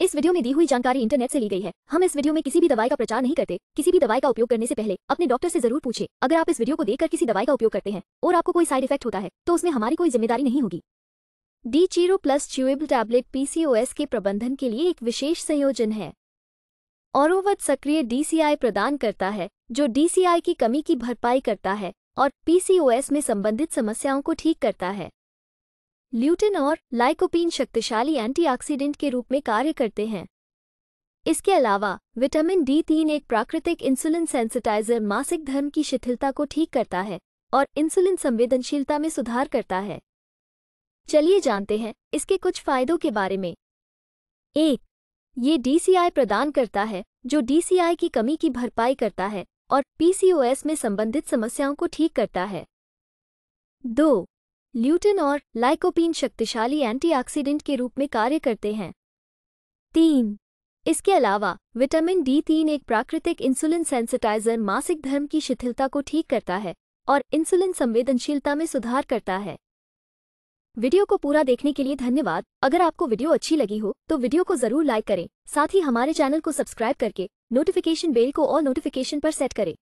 इस वीडियो में दी हुई जानकारी इंटरनेट से ली गई है हम इस वीडियो में किसी भी दवाई का प्रचार नहीं करते किसी भी दवाई का उपयोग करने से पहले अपने डॉक्टर से जरूर पूछे अगर आप इस वीडियो को देखकर किसी दवाई का उपयोग करते हैं और आपको कोई साइड इफेक्ट होता है तो उसमें हमारी कोई जिम्मेदारी नहीं होगी D Chiro plus chewable tablet PCOS के प्रबंधन के लिए एक विशेष संयोजन है औरवत सक्रिय डीसीआई प्रदान करता है जो डीसीआई की कमी की भरपाई करता है और पीसीओएस में संबंधित समस्याओं को ठीक करता है ल्यूटिन और लाइकोपीन शक्तिशाली एंटीऑक्सीडेंट के रूप में कार्य करते हैं इसके अलावा विटामिन डी तीन एक प्राकृतिक इंसुलिन सेंसिटाइजर मासिक धर्म की शिथिलता को ठीक करता है और इंसुलिन संवेदनशीलता में सुधार करता है चलिए जानते हैं इसके कुछ फायदों के बारे में एक ये डीसीआई प्रदान करता है जो डीसीआई की कमी की भरपाई करता है और पीसीओएस में संबंधित समस्याओं को ठीक करता है दो ल्यूटिन और लाइकोपीन शक्तिशाली एंटीऑक्सीडेंट के रूप में कार्य करते हैं तीन इसके अलावा विटामिन डी तीन एक प्राकृतिक इंसुलिन सेंसिटाइजर मासिक धर्म की शिथिलता को ठीक करता है और इंसुलिन संवेदनशीलता में सुधार करता है वीडियो को पूरा देखने के लिए धन्यवाद अगर आपको वीडियो अच्छी लगी हो तो वीडियो को जरूर लाइक करें साथ ही हमारे चैनल को सब्सक्राइब करके नोटिफिकेशन बेल को और नोटिफिकेशन पर सेट करें